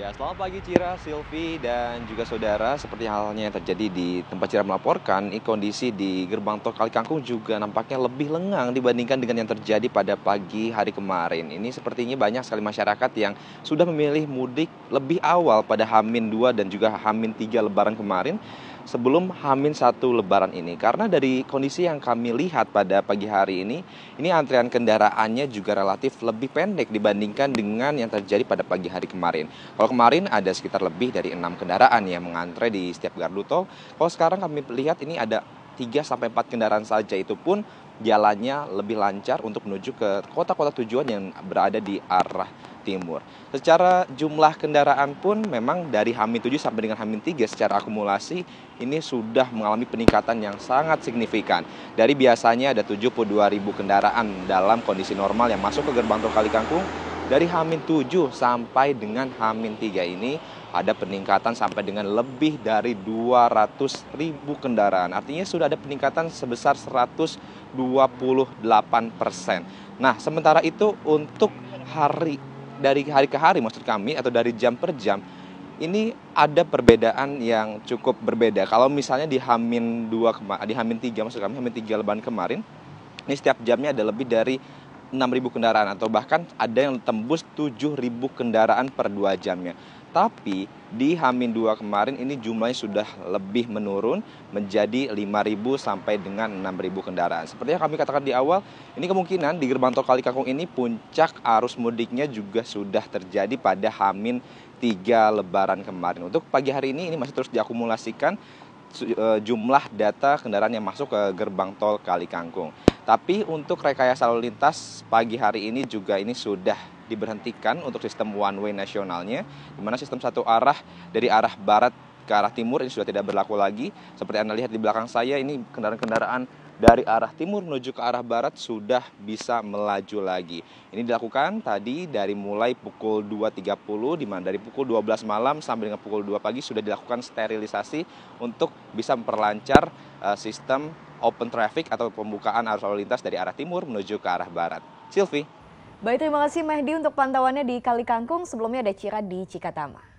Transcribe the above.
Ya, selamat pagi Cira, Silvi, dan juga saudara. Seperti halnya yang terjadi di tempat Cira melaporkan, kondisi di gerbang tol Kalikangkung juga nampaknya lebih lengang dibandingkan dengan yang terjadi pada pagi hari kemarin. Ini sepertinya banyak sekali masyarakat yang sudah memilih mudik lebih awal pada Hamin 2 dan juga Hamin 3 Lebaran kemarin sebelum Hamin satu Lebaran ini. Karena dari kondisi yang kami lihat pada pagi hari ini, ini antrian kendaraannya juga relatif lebih pendek dibandingkan dengan yang terjadi pada pagi hari kemarin. Kalau kemarin ada sekitar lebih dari enam kendaraan yang mengantre di setiap gardu tol. Kalau sekarang kami lihat ini ada 3 sampai 4 kendaraan saja itu pun jalannya lebih lancar untuk menuju ke kota-kota tujuan yang berada di arah Timur. Secara jumlah kendaraan pun memang dari Hamin 7 sampai dengan Hamin 3 secara akumulasi ini sudah mengalami peningkatan yang sangat signifikan. Dari biasanya ada 72 ribu kendaraan dalam kondisi normal yang masuk ke gerbang tol Kalikangkung, dari Hamin 7 sampai dengan Hamin 3 ini ada peningkatan sampai dengan lebih dari 200 ribu kendaraan. Artinya sudah ada peningkatan sebesar 128 persen. Nah, sementara itu untuk hari dari hari ke hari maksud kami atau dari jam per jam ini ada perbedaan yang cukup berbeda. Kalau misalnya di Hamin 2 di Hamin 3 maksud kami Hamin 3 lebaran kemarin, ini setiap jamnya ada lebih dari 6.000 kendaraan atau bahkan ada yang tembus 7.000 kendaraan per 2 jamnya. Tapi di Hamin 2 kemarin ini jumlahnya sudah lebih menurun menjadi 5.000 sampai dengan 6.000 kendaraan. Seperti yang kami katakan di awal, ini kemungkinan di gerbang tol Kali Kangkung ini puncak arus mudiknya juga sudah terjadi pada Hamin 3 lebaran kemarin. Untuk pagi hari ini ini masih terus diakumulasikan e, jumlah data kendaraan yang masuk ke gerbang tol Kali Kangkung. Tapi untuk rekayasa lalu lintas pagi hari ini juga ini sudah diberhentikan untuk sistem one way nasionalnya, di mana sistem satu arah dari arah barat ke arah timur ini sudah tidak berlaku lagi. Seperti Anda lihat di belakang saya ini kendaraan-kendaraan dari arah timur menuju ke arah barat sudah bisa melaju lagi. Ini dilakukan tadi dari mulai pukul 2.30 di mana dari pukul 12 malam sampai dengan pukul 2 pagi sudah dilakukan sterilisasi untuk bisa memperlancar uh, sistem open traffic atau pembukaan arus lalu lintas dari arah timur menuju ke arah barat. Silvi Baik, terima kasih Mehdi untuk pantauannya di Kali Kangkung. Sebelumnya ada Cira di Cikatama.